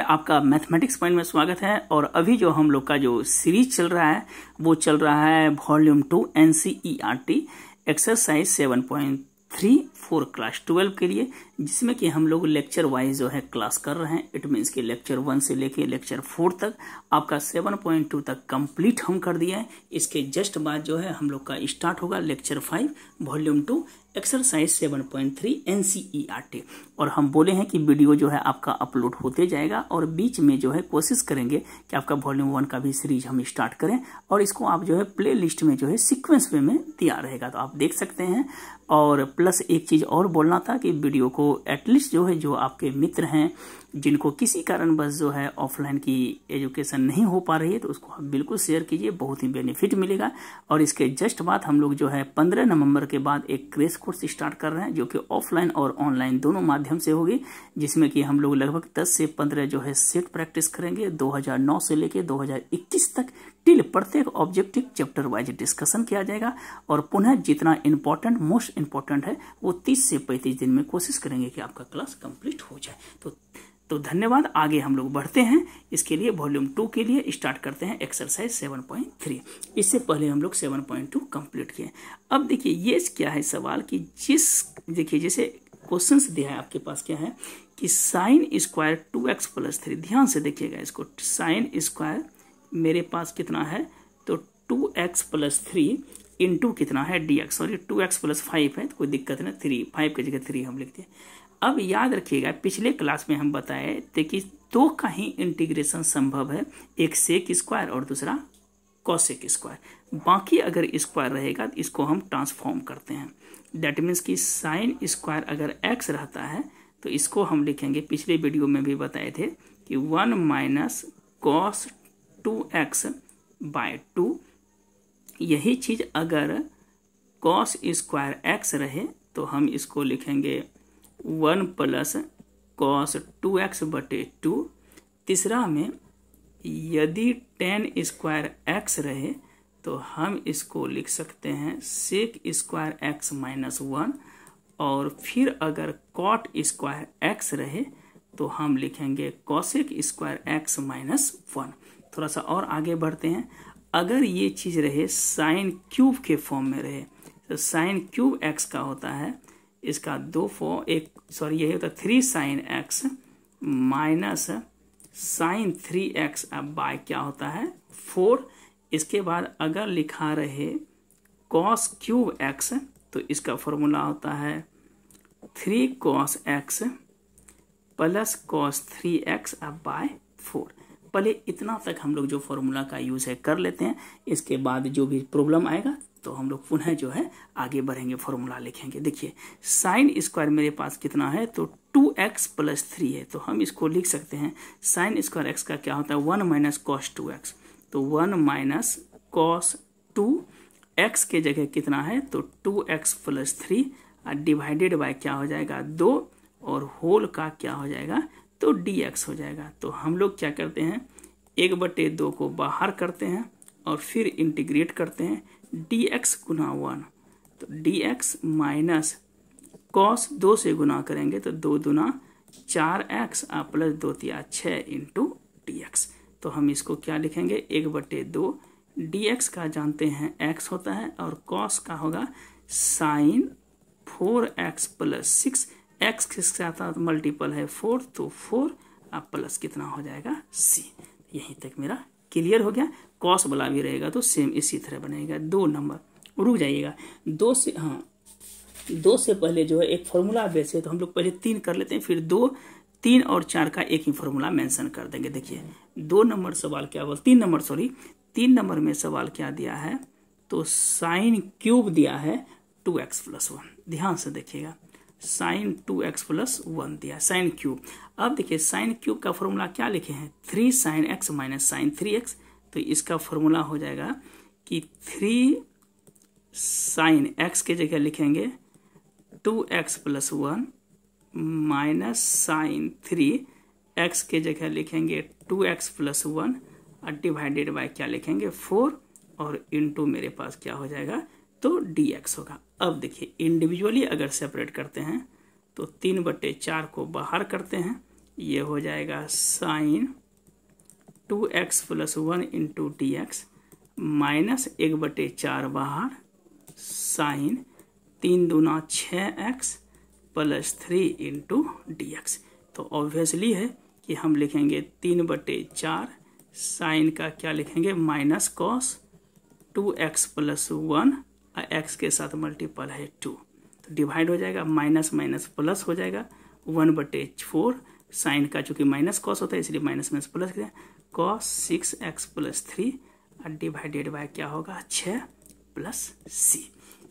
आपका mathematics point में स्वागत है और अभी जो हम लोग का जो सीरीज चल रहा है वो चल रहा है volume two an exercise seven point three four class twelve के लिए जिसमें कि हम लोग लेक्चर वाइज जो है क्लास कर रहे हैं इट मीन्स कि लेक्चर वन से लेके लेक्चर फोर तक आपका सेवन पॉइंट टू तक कंप्लीट हम कर दिया है इसके जस्ट बाद जो है हम लोग का स्टार्ट होगा lecture five volume two exercise 7.3 NCERT और हम बोले हैं कि वीडियो जो है आपका अपलोड होते जाएगा और बीच में जो है कोशिश करेंगे कि आपका वॉल्यूम वन का भी सीरीज हम स्टार्ट करें और इसको आप जो है प्ले लिस्ट में जो है सिक्वेंस वे में दिया रहेगा तो आप देख सकते हैं और प्लस एक चीज़ और बोलना था कि वीडियो को एटलीस्ट जो है जो आपके मित्र हैं जिनको किसी कारणवश जो है ऑफलाइन की एजुकेशन नहीं हो पा रही है तो उसको आप बिल्कुल शेयर कीजिए बहुत ही बेनिफिट मिलेगा और इसके जस्ट बाद हम लोग जो है पंद्रह नवंबर के बाद एक क्रेस कोर्स स्टार्ट कर रहे हैं जो कि ऑफलाइन और ऑनलाइन दोनों माध्यम से होगी जिसमें कि हम लोग लगभग दस से पंद्रह जो है सेट प्रैक्टिस करेंगे दो से लेकर दो तक टिल प्रत्येक ऑब्जेक्टिव चैप्टर वाइज डिस्कशन किया जाएगा और पुनः जितना इम्पोर्टेंट मोस्ट इम्पोर्टेंट है वो 30 से 35 दिन में कोशिश करेंगे कि आपका क्लास कंप्लीट हो जाए तो तो धन्यवाद आगे हम लोग बढ़ते हैं इसके लिए वॉल्यूम टू के लिए स्टार्ट करते हैं एक्सरसाइज सेवन पॉइंट थ्री इससे पहले हम लोग सेवन पॉइंट टू कंप्लीट किए अब देखिए ये क्या है सवाल कि जिस देखिए जैसे क्वेश्चन दिया है आपके पास क्या है कि sine square two x plus three ध्यान से देखिएगा इसको साइन स्क्वायर मेरे पास कितना है तो two x plus three into कितना है d x sorry two x plus five है तो कोई दिक्कत नहीं थ्री फाइव की जगह थ्री हम लिखते हैं अब याद रखिएगा पिछले क्लास में हम बताए थे कि दो तो का ही इंटीग्रेशन संभव है एक सेक स्क्वायर और दूसरा कौशिक स्क्वायर बाकी अगर स्क्वायर रहेगा तो इसको हम ट्रांसफॉर्म करते हैं डैट मीन्स कि साइन स्क्वायर अगर एक्स रहता है तो इसको हम लिखेंगे पिछले वीडियो में भी बताए थे कि one minus cos two x by two यही चीज़ अगर कॉस स्क्वायर एक्स रहे तो हम इसको लिखेंगे one plus cos two x बटे टू तीसरा में यदि टेन स्क्वायर एक्स रहे तो हम इसको लिख सकते हैं sec square x minus one और फिर अगर कॉट स्क्वायर एक्स रहे तो हम लिखेंगे cosec square x minus one थोड़ा सा और आगे बढ़ते हैं अगर ये चीज़ रहे साइन क्यूब के फॉर्म में रहे तो साइन क्यूब एक्स का होता है इसका दो फो एक सॉरी यही होता है three sine x minus sine three x अब बाय क्या होता है फोर इसके बाद अगर लिखा रहे कॉस क्यूब एक्स तो इसका फॉर्मूला होता है three cos x plus cos three x अब बाय फोर पहले इतना तक हम लोग जो फॉर्मूला का यूज़ है कर लेते हैं इसके बाद जो भी प्रॉब्लम आएगा तो हम लोग पुनः जो है आगे बढ़ेंगे फॉर्मूला लिखेंगे देखिए साइन स्क्वायर मेरे पास कितना है तो टू एक्स प्लस थ्री है तो हम इसको लिख सकते हैं साइन स्क्वायर एक्स का क्या होता है one minus cos two x तो one minus cos two x के जगह कितना है तो two x plus three divided by क्या हो जाएगा दो और होल का क्या हो जाएगा तो डी एक्स हो जाएगा तो हम लोग क्या करते हैं एक बटे दो को बाहर करते हैं और फिर इंटीग्रेट करते हैं डी एक्स गुना वन तो डी एक्स माइनस कॉस दो से गुना करेंगे तो दो दुना चार एक्स और प्लस दो तिया छः इंटू डी एक्स तो हम इसको क्या लिखेंगे एक बटे दो डी एक्स का जानते हैं एक्स होता है और कॉस का होगा sine four x plus six x किसके साथ मल्टीपल है फोर तो फोर और प्लस कितना हो जाएगा सी यहीं तक मेरा क्लियर हो गया कॉस वाला भी रहेगा तो सेम इसी तरह बनेगा दो नंबर रुक जाइएगा दो से हाँ दो से पहले जो है एक फॉर्मूला बेस है तो हम लोग पहले तीन कर लेते हैं फिर दो तीन और चार का एक ही फॉर्मूला मेंशन कर देंगे देखिए दो नंबर सवाल क्या बोल तीन नंबर सॉरी तीन नंबर में सवाल क्या दिया है तो साइन क्यूब दिया है टू एक्स प्लस वन ध्यान से देखिएगा sine two x plus one दिया साइन क्यूब अब देखिए साइन क्यूब का फॉर्मूला क्या लिखे हैं three sine x minus sine three x तो इसका फॉर्मूला हो जाएगा कि थ्री साइन एक्स के जगह लिखेंगे two x plus one minus sine three x के जगह लिखेंगे टू एक्स प्लस वन और डिवाइडेड बाय क्या लिखेंगे फोर और इनटू मेरे पास क्या हो जाएगा तो डी एक्स होगा अब देखिए इंडिविजुअली अगर सेपरेट करते हैं तो तीन बटे चार को बाहर करते हैं ये हो जाएगा sine two x plus one into d x minus एक बटे चार बाहर साइन तीन दूना छः x plus three into d x तो ऑब्वियसली है कि हम लिखेंगे तीन बटे चार साइन का क्या लिखेंगे minus cos two x plus one x के साथ मल्टीपल है टू तो डिवाइड हो जाएगा माइनस माइनस प्लस हो जाएगा वन बटे फोर साइन का चूंकि माइनस कॉस होता है इसलिए minus minus plus cos six x plus three और डिवाइडेड बाय क्या होगा छ प्लस सी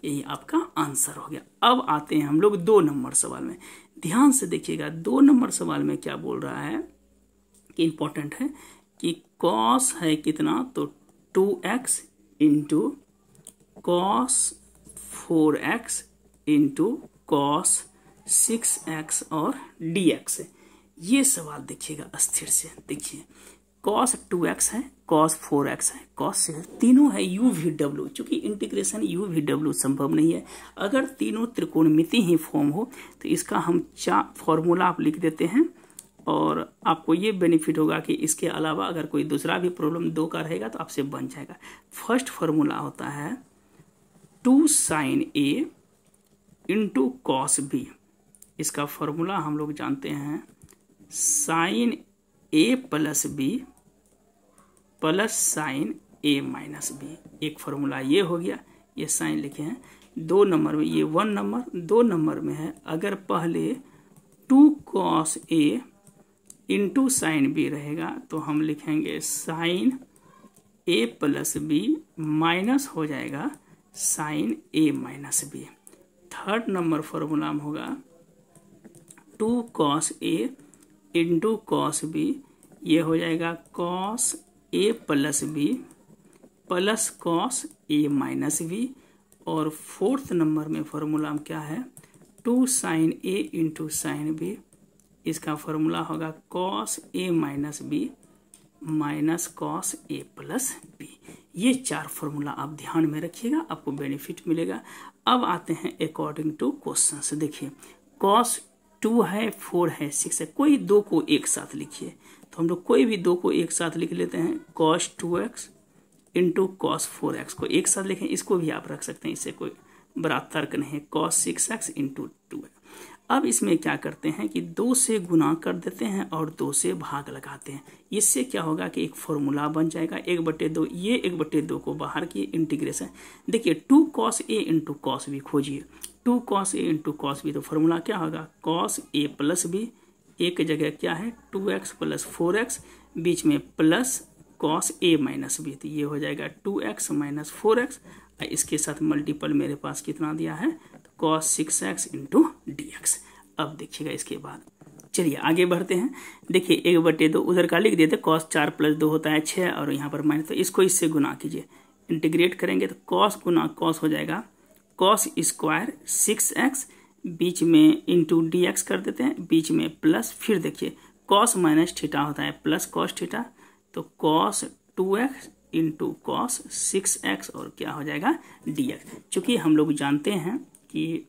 यही आपका आंसर हो गया अब आते हैं हम लोग दो नंबर सवाल में ध्यान से देखिएगा दो नंबर सवाल में क्या बोल रहा है कि इंपॉर्टेंट है कि कॉस है कितना तो two x into cos four x into cos six x और डी एक्स ये सवाल देखिएगा अस्थिर से देखिए कॉस टू एक्स है कॉस फोर एक्स है कॉस सिक्स तीनों है यू वी डब्ल्यू चूंकि इंटीग्रेशन यू वी डब्ल्यू संभव नहीं है अगर तीनों त्रिकोणमिति ही फॉर्म हो तो इसका हम चार फॉर्मूला आप लिख देते हैं और आपको ये बेनिफिट होगा कि इसके अलावा अगर कोई दूसरा भी प्रॉब्लम दो का रहेगा तो आपसे बन जाएगा फर्स्ट फॉर्मूला होता है two sine A into cos B इसका फॉर्मूला हम लोग जानते हैं sine A plus B plus sine A minus B एक फॉर्मूला ये हो गया ये साइन लिखे हैं दो नंबर में ये वन नंबर दो नंबर में है अगर पहले two cos A into sine B रहेगा तो हम लिखेंगे sine A plus B minus हो जाएगा sine A minus B third number formula में होगा two cos A into cos B ये हो जाएगा cos A plus B plus cos A minus B और फोर्थ नंबर में फॉर्मूला में क्या है two sine A into sine B इसका फॉर्मूला होगा cos A minus B minus cos A plus B ये चार फॉर्मूला आप ध्यान में रखिएगा आपको बेनिफिट मिलेगा अब आते हैं अकॉर्डिंग टू क्वेश्चन देखिए कॉस टू है फोर है सिक्स है कोई दो को एक साथ लिखिए तो हम लोग कोई भी दो को एक साथ लिख लेते हैं cos two x into cos four x को एक साथ लिखें इसको भी आप रख सकते हैं इससे कोई बड़ा तर्क नहीं है cos six x into two x अब इसमें क्या करते हैं कि दो से गुना कर देते हैं और दो से भाग लगाते हैं इससे क्या होगा कि एक फॉर्मूला बन जाएगा एक बटे दो ये एक बटे दो को बाहर की इंटीग्रेशन देखिए two cos A into cos B खोजिए two cos A into cos B तो फॉर्मूला क्या होगा कॉस ए प्लस बी एक जगह क्या है two x plus four x बीच में plus cos A minus B तो ये हो जाएगा two x minus four x इसके साथ मल्टीपल मेरे पास कितना दिया है cos six x into d x अब देखिएगा इसके बाद चलिए आगे बढ़ते हैं देखिए एक बटे दो उधर का लिख देते कॉस चार प्लस दो होता है छः और यहाँ पर माइनस तो इसको इससे गुना कीजिए इंटीग्रेट करेंगे तो कॉस गुना कॉस हो जाएगा कॉस स्क्वायर सिक्स एक्स बीच में इंटू डी एक्स कर देते हैं बीच में प्लस फिर देखिए कॉस माइनस ठीठा होता है प्लस कॉस ठीठा तो cos two x into cos six x और क्या हो जाएगा डी एक्स चूंकि हम लोग जानते हैं कि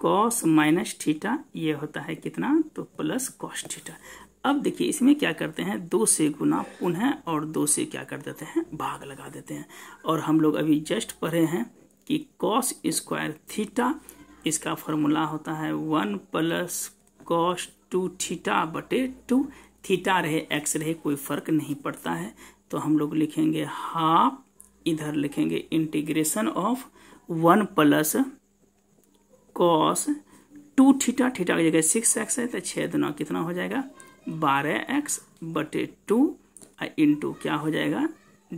कॉस माइनस थीटा ये होता है कितना तो प्लस कॉस थीटा अब देखिए इसमें क्या करते हैं दो से गुना पुनः और दो से क्या कर देते हैं भाग लगा देते हैं और हम लोग अभी जस्ट पढ़े हैं कि कॉस स्क्वायर थीटा इसका फॉर्मूला होता है one plus cos two theta बटे टू थीटा रहे एक्स रहे कोई फर्क नहीं पड़ता है तो हम लोग लिखेंगे हाफ इधर लिखेंगे integration of one plus cos two theta theta की जगह सिक्स एक्स है तो छः दुना कितना हो जाएगा बारह एक्स बटे टू इंटू क्या हो जाएगा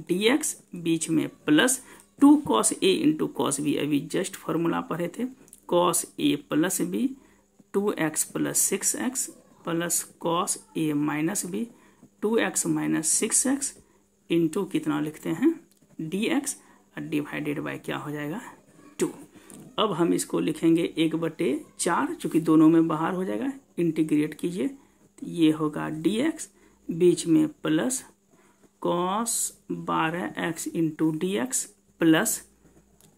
डी एक्स बीच में plus two cos A into cos B अभी जस्ट फॉर्मूला पढ़े थे cos A plus B two x plus six x plus cos A minus B two x minus six x into कितना लिखते हैं d x divided by क्या हो जाएगा अब हम इसको लिखेंगे एक बटे चार चूँकि दोनों में बाहर हो जाएगा इंटीग्रेट कीजिए तो ये होगा डी एक्स बीच में प्लस कॉस बारह x into d x plus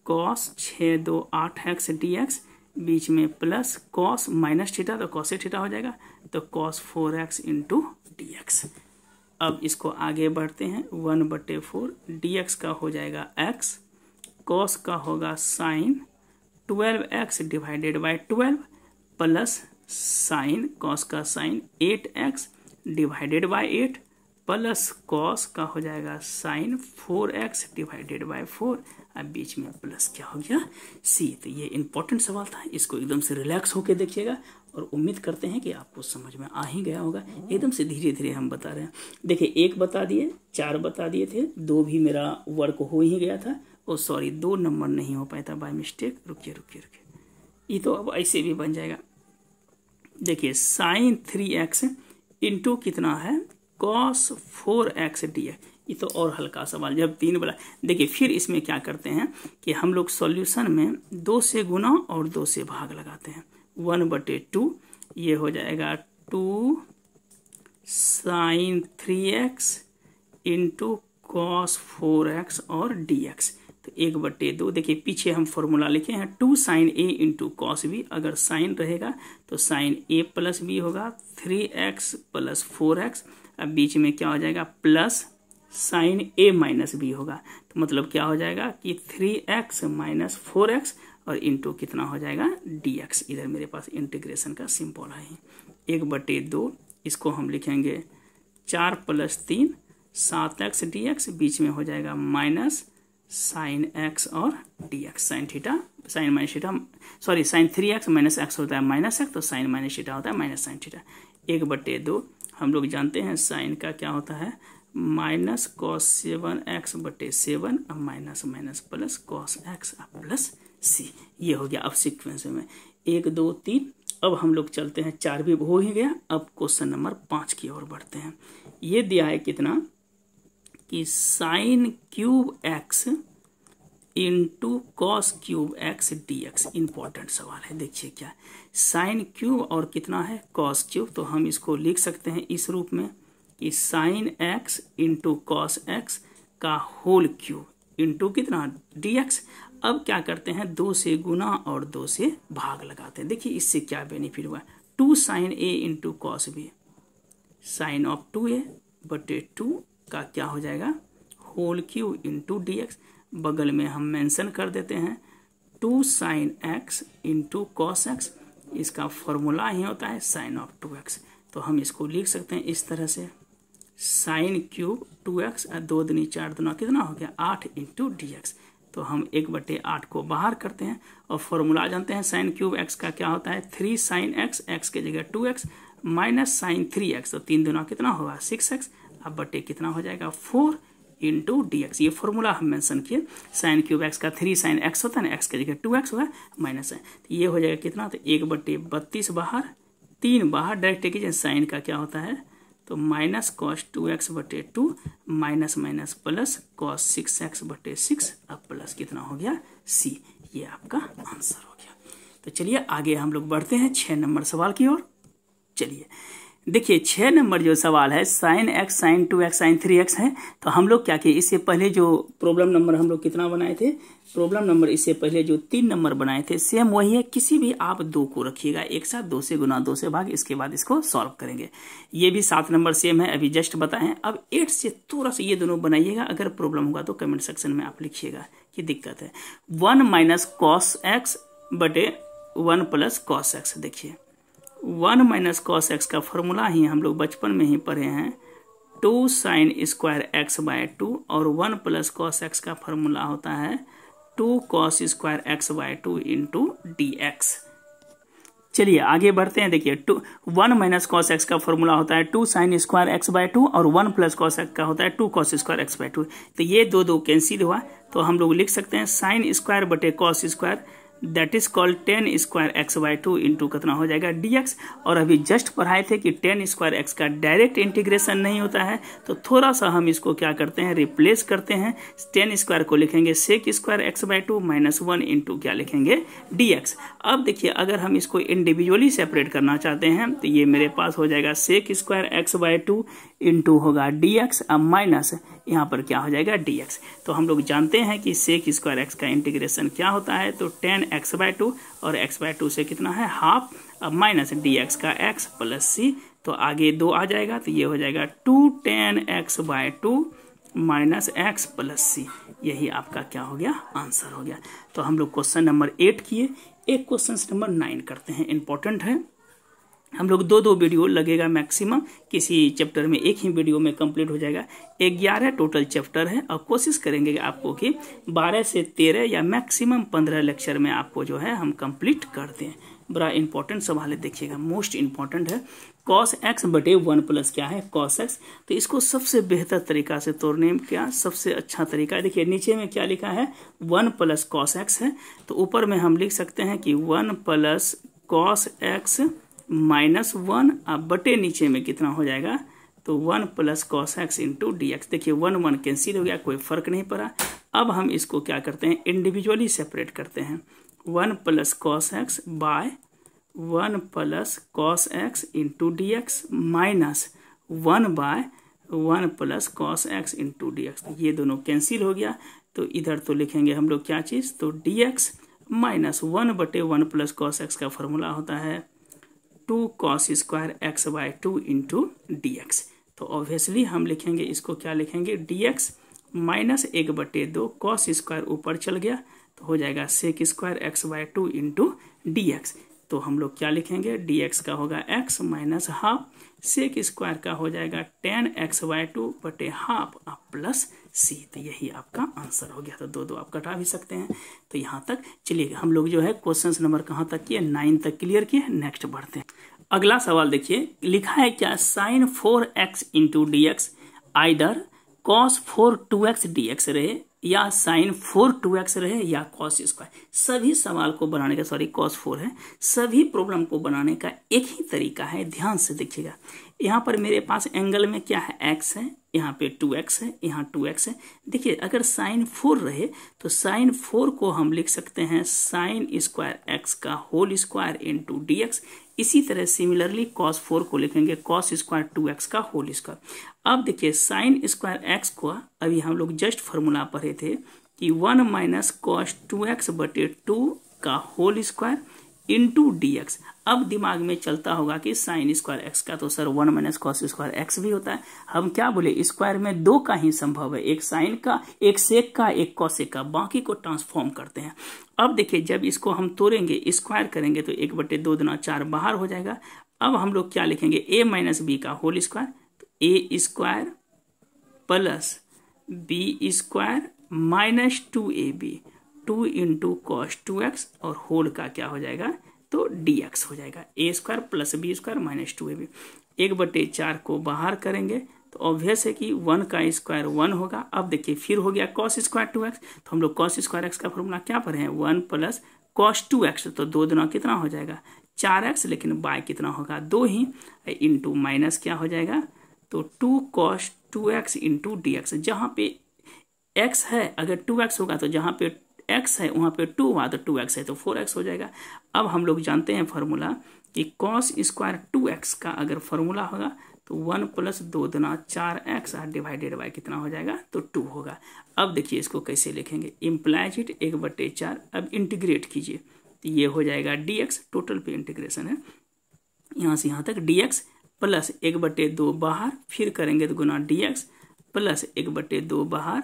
cos छः दो आठ एक्स डी एक्स बीच में प्लस कॉस माइनस ठीठा तो कॉस ठीठा हो जाएगा तो cos four x into d x अब इसको आगे बढ़ते हैं वन बटे फोर डी एक्स का हो जाएगा एक्स कॉस का होगा sine twelve x divided by twelve plus sine cos का sine eight x divided by eight plus cos का हो जाएगा sine four x divided by four अब बीच में प्लस क्या हो गया सी तो ये इंपॉर्टेंट सवाल था इसको एकदम से रिलैक्स होकर देखिएगा और उम्मीद करते हैं कि आपको समझ में आ ही गया होगा एकदम से धीरे धीरे हम बता रहे हैं देखिए एक बता दिए चार बता दिए थे दो भी मेरा वर्क हो ही गया था ओ सॉरी दो नंबर नहीं हो पाया था बाय मिस्टेक रुकिए रुकिए रुकिए ये तो अब ऐसे भी बन जाएगा देखिए साइन थ्री एक्स इंटू कितना है cos four x d x ये तो और हल्का सवाल जब तीन बड़ा देखिए फिर इसमें क्या करते हैं कि हम लोग सॉल्यूशन में दो से गुना और दो से भाग लगाते हैं वन बटे टू ये हो जाएगा two sine three x into cos four x और डी एक्स तो एक बट्टे दो देखिए पीछे हम फॉर्मूला लिखे हैं two sine A into cos B अगर साइन रहेगा तो साइन ए प्लस बी होगा three x plus four x अब बीच में क्या हो जाएगा plus sine A minus B होगा तो मतलब क्या हो जाएगा कि three x minus four x और इंटू कितना हो जाएगा डी एक्स इधर मेरे पास इंटीग्रेशन का सिंपल है एक बटे दो इसको हम लिखेंगे चार प्लस तीन सात एक्स डी एक्स बीच में हो जाएगा माइनस साइन एक्स और d x sine theta sine minus theta sorry sine three x minus x होता है माइनस एक्स तो साइन माइनस थीटा होता है माइनस साइन थीटा एक बटे दो हम लोग जानते हैं साइन का क्या होता है माइनस कॉस सेवन एक्स बटे सेवन अब minus minus plus cos x plus C ये हो गया अब सिक्वेंस में एक दो तीन अब हम लोग चलते हैं चार भी हो ही गया अब क्वेश्चन नंबर पाँच की ओर बढ़ते हैं ये दिया है कितना कि sine cube x into cos cube x d x important सवाल है देखिए क्या साइन क्यूब और कितना है कॉस क्यूब तो हम इसको लिख सकते हैं इस रूप में कि sine x into cos x का होल क्यूब इंटू कितना डी एक्स अब क्या करते हैं दो से गुना और दो से भाग लगाते हैं देखिए इससे क्या बेनिफिट हुआ two sine A into cos B sine of two A बटे टू इसका क्या हो जाएगा whole cube into d x बगल में हम मेंशन कर देते हैं two sine x into cos x इसका फॉर्मूला ही होता है साइन ऑफ टू एक्स तो हम इसको लिख सकते हैं इस तरह से साइन क्यूब टू एक्स दो दुनी चार दुना कितना हो गया आठ इंटू डी एक्स तो हम एक बटे आठ को बाहर करते हैं और फॉर्मूला जानते हैं साइन क्यूब एक्स का क्या होता है थ्री साइन एक्स एक्स के जगह two x minus sine three x तो तीन दुना कितना होगा सिक्स एक्स अब बटे कितना हो जाएगा फोर इंटू डी एक्स ये फॉर्मूला हम मेंशन किए साइन क्यूब एक्स का थ्री साइन एक्स होता है ना एक्स का जगह टू एक्स हुआ माइनस है तो ये हो जाएगा कितना तो एक बटे बत्तीस बाहर तीन बाहर डायरेक्ट एक साइन का क्या होता है तो माइनस कॉस टू एक्स बटे two minus minus plus cos six x बटे सिक्स अब प्लस कितना हो गया सी ये आपका आंसर हो गया तो चलिए आगे हम लोग बढ़ते हैं छः नंबर सवाल की ओर चलिए देखिए छः नंबर जो सवाल है sine x sine two x sine three x है तो हम लोग क्या किए इससे पहले जो प्रॉब्लम नंबर हम लोग कितना बनाए थे प्रॉब्लम नंबर इससे पहले जो तीन नंबर बनाए थे सेम वही है किसी भी आप दो को रखिएगा एक साथ दो से गुना दो से भाग इसके बाद इसको सॉल्व करेंगे ये भी सात नंबर सेम है अभी जस्ट बताएं अब एट से थोड़ा सा ये दोनों बनाइएगा अगर प्रॉब्लम होगा तो कमेंट सेक्शन में आप लिखिएगा कि दिक्कत है वन माइनस कॉस एक्स बटे वन प्लस कॉस एक्स देखिए वन माइनस कॉस एक्स का फॉर्मूला ही हम लोग बचपन में ही पढ़े हैं two sine square x by two और वन प्लस कॉस एक्स का फॉर्मूला होता है two cos square x by two into d x चलिए आगे बढ़ते हैं देखिए two one minus cos x का फॉर्मूला होता है two sine square x by two और वन प्लस कॉस एक्स का होता है two cos square x by two तो ये दो दो कैंसिल हुआ तो हम लोग लिख सकते हैं साइन स्क्वायर बटे cos square that is called tan square x by two into कितना हो जाएगा डी एक्स और अभी जस्ट पढ़ाए थे कि टेन स्क्वायर एक्स का डायरेक्ट इंटीग्रेशन नहीं होता है तो थोड़ा सा हम इसको क्या करते हैं रिप्लेस करते हैं टेन स्क्वायर को लिखेंगे sec square x by two minus one into क्या लिखेंगे डी एक्स अब देखिए अगर हम इसको इंडिविजुअली सेपरेट करना चाहते हैं तो ये मेरे पास हो जाएगा sec square x by two into होगा डी एक्स अब माइनस यहाँ पर क्या हो जाएगा डी एक्स तो हम लोग जानते हैं कि सेक स्क्वायर एक्स का इंटीग्रेशन क्या होता है तो टेन एक्स बाय टू और एक्स बाय टू से कितना है हाफ अब माइनस डी एक्स का एक्स प्लस सी तो आगे दो आ जाएगा तो ये हो जाएगा two tan x by two minus x plus c यही आपका क्या हो गया आंसर हो गया तो हम लोग क्वेश्चन नंबर एट किए एक क्वेश्चन नंबर नाइन करते हैं इंपॉर्टेंट है हम लोग दो दो वीडियो लगेगा मैक्सिमम किसी चैप्टर में एक ही वीडियो में कंप्लीट हो जाएगा ग्यारह टोटल चैप्टर है और कोशिश करेंगे आपको कि बारह से तेरह या मैक्सिमम पंद्रह लेक्चर में आपको जो है हम कंप्लीट कर दें बड़ा इंपॉर्टेंट सवाल है देखिएगा मोस्ट इंपॉर्टेंट है कॉस एक्स बटे वन प्लस क्या है कॉस एक्स तो इसको सबसे बेहतर तरीका से तोड़ने का सबसे अच्छा तरीका है देखिए नीचे में क्या लिखा है वन प्लस कॉस एक्स है तो ऊपर में हम लिख सकते हैं कि one plus cos x minus one अब बटे नीचे में कितना हो जाएगा तो one plus cos x into d x देखिए वन वन कैंसिल हो गया कोई फर्क नहीं पड़ा अब हम इसको क्या करते हैं इंडिविजुअली सेपरेट करते हैं one plus cos x by one plus cos x into d x minus one by one plus cos x into d x ये दोनों कैंसिल हो गया तो इधर तो लिखेंगे हम लोग क्या चीज़ तो डी एक्स माइनस वन बटे वन प्लस कॉस एक्स का फॉर्मूला होता है two cos square x by two into d x तो ऑब्वियसली हम लिखेंगे इसको क्या लिखेंगे डी एक्स माइनस एक बटे दो कॉस स्क्वायर ऊपर चल गया तो हो जाएगा sec square x by two into d x तो हम लोग क्या लिखेंगे डी एक्स का होगा x minus half sec square का हो जाएगा टेन एक्स वाई टू बटे हाफ प्लस सी तो यही आपका आंसर हो गया तो दो दो आप कटा भी सकते हैं तो यहाँ तक चलिए हम लोग जो है क्वेश्चन नंबर कहाँ तक किए नाइन तक क्लियर किए नेक्स्ट बढ़ते हैं अगला सवाल देखिए लिखा है क्या sine four x into d x either cos four two x d x रहे या साइन फोर टू एक्स रहे या कॉस स्क्वायर सभी सवाल को बनाने का सॉरी कॉस फोर है सभी प्रॉब्लम को बनाने का एक ही तरीका है ध्यान से देखिएगा यहाँ पर मेरे पास एंगल में क्या है एक्स है यहाँ पे टू एक्स है यहाँ टू एक्स है देखिए अगर साइन फोर रहे तो साइन फोर को हम लिख सकते हैं साइन स्क्वायर एक्स का whole square into d x इसी तरह सिमिलरली कॉस फोर को लिखेंगे कॉस स्क्वायर टू एक्स का होल स्क्वायर अब देखिए साइन स्क्वायर एक्स को अभी हम लोग जस्ट फॉर्मूला पढ़े थे कि one minus cos two x बटे टू का whole square into d x अब दिमाग में चलता होगा कि साइन स्क्वायर एक्स का तो sir one minus cos square x भी होता है हम क्या बोले स्क्वायर में दो का ही संभव है एक साइन का एक सेक का एक कॉसेक का बाकी को ट्रांसफॉर्म करते हैं अब देखिए जब इसको हम तोड़ेंगे स्क्वायर करेंगे तो एक बटे दो दुना चार बाहर हो जाएगा अब हम लोग क्या लिखेंगे ए माइनस बी का होल स्क्वायर तो a square plus b square minus two a b two into cos two x और होल का क्या हो जाएगा तो डी एक्स हो जाएगा a square plus b square minus two a b एक बटे चार को बाहर करेंगे तो ऑब्वियस है कि वन का स्क्वायर वन होगा अब देखिए फिर हो गया कॉस स्क्वायर टू एक्स तो हम लोग कॉस स्क्वायर एक्स का फॉर्मूला क्या पर है one plus cos two x तो दो दिनों कितना हो जाएगा चार एक्स लेकिन बाय कितना होगा दो ही इंटू माइनस क्या हो जाएगा तो two cos two x into d x जहाँ पे एक्स है अगर टू एक्स होगा तो जहाँ पे एक्स है वहाँ पे टू हुआ तो टू एक्स है तो फोर एक्स हो जाएगा अब हम लोग जानते हैं फार्मूला कि कॉस स्क्वायर टू एक्स का अगर फार्मूला होगा तो वन प्लस दो दुना चार एक्स आर डिवाइडेड बाई कितना हो जाएगा तो टू होगा अब देखिए इसको कैसे लिखेंगे इम्प्लाइजिट एक बटे चार अब इंटीग्रेट कीजिए तो ये हो जाएगा डी एक्स टोटल पे इंटीग्रेशन है यहाँ से यहाँ तक डी एक्स प्लस एक बटे दो बाहर फिर करेंगे तो गुना डी एक्स प्लस एक बटे दो बाहर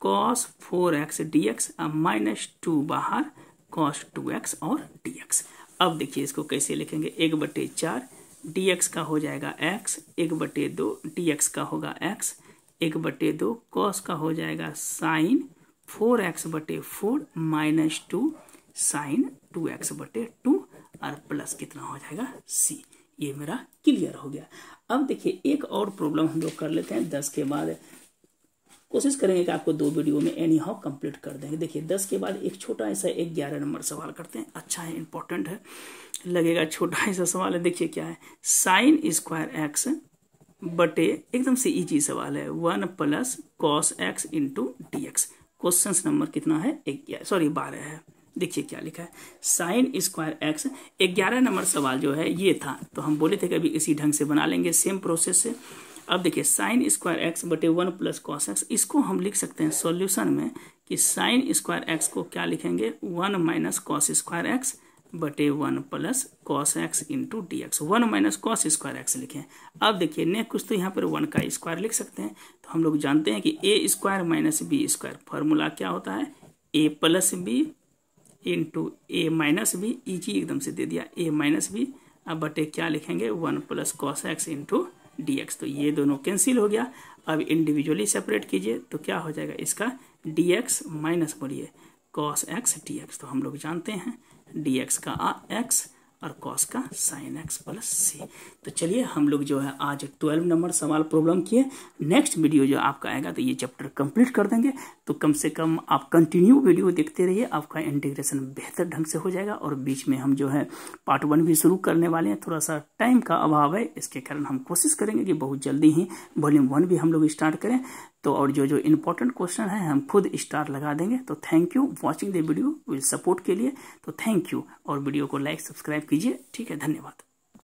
cos four x d x minus two बाहर कॉस टू एक्स और डी एक्स अब देखिए इसको कैसे लिखेंगे एक बटे चार डी एक्स का हो जाएगा एक्स एक बटे दो डी एक्स का होगा एक्स एक बटे दो कॉस का हो जाएगा साइन फोर एक्स बटे four minus two sine two x बटे टू और प्लस कितना हो जाएगा सी ये मेरा क्लियर हो गया अब देखिए एक और प्रॉब्लम हम लोग कर लेते हैं दस के बाद कोशिश करेंगे कि आपको दो वीडियो में एनी हाउ कंप्लीट कर देंगे देखिए दस के बाद एक छोटा ऐसा एक ग्यारह नंबर सवाल करते हैं अच्छा है इंपॉर्टेंट है लगेगा छोटा ऐसा सवाल है देखिए क्या है साइन स्क्वायर एक्स बटे एकदम से इजी सवाल है one plus cos x into d x question number कितना है सॉरी बारह है देखिए क्या लिखा है साइन स्क्वायर एक्स ग्यारह नंबर सवाल जो है ये था तो हम बोले थे कि अभी इसी ढंग से बना लेंगे सेम प्रोसेस से अब देखिए साइन स्क्वायर एक्स बटे वन प्लस कॉस एक्स इसको हम लिख सकते हैं सॉल्यूशन में कि साइन स्क्वायर एक्स को क्या लिखेंगे one minus cos square x बटे one plus cos x into d x one minus cos square x लिखें अब देखिए ने कुछ तो यहाँ पर वन का स्क्वायर लिख सकते हैं तो हम लोग जानते हैं कि a square minus b square formula क्या होता है a plus b into a minus b ई की एकदम से दे दिया ए माइनस बी अब बटे क्या लिखेंगे one plus cos x into dx तो ये दोनों कैंसिल हो गया अब इंडिविजुअली सेपरेट कीजिए तो क्या हो जाएगा इसका dx माइनस बोलिए कॉस एक्स dx तो हम लोग जानते हैं dx का x और कॉस का साइन एक्स प्लस सी तो चलिए हम लोग जो है आज ट्वेल्व नंबर सवाल प्रॉब्लम किए नेक्स्ट वीडियो जो आपका आएगा तो ये चैप्टर कंप्लीट कर देंगे तो कम से कम आप कंटिन्यू वीडियो देखते रहिए आपका इंटीग्रेशन बेहतर ढंग से हो जाएगा और बीच में हम जो है पार्ट वन भी शुरू करने वाले हैं थोड़ा सा टाइम का अभाव है इसके कारण हम कोशिश करेंगे कि बहुत जल्दी ही वॉल्यूम वन भी हम लोग स्टार्ट करें तो और जो जो इम्पोर्टेंट क्वेश्चन है हम खुद स्टार लगा देंगे तो thank you watching the video will support के लिए तो थैंक यू और वीडियो को लाइक सब्सक्राइब कीजिए ठीक है धन्यवाद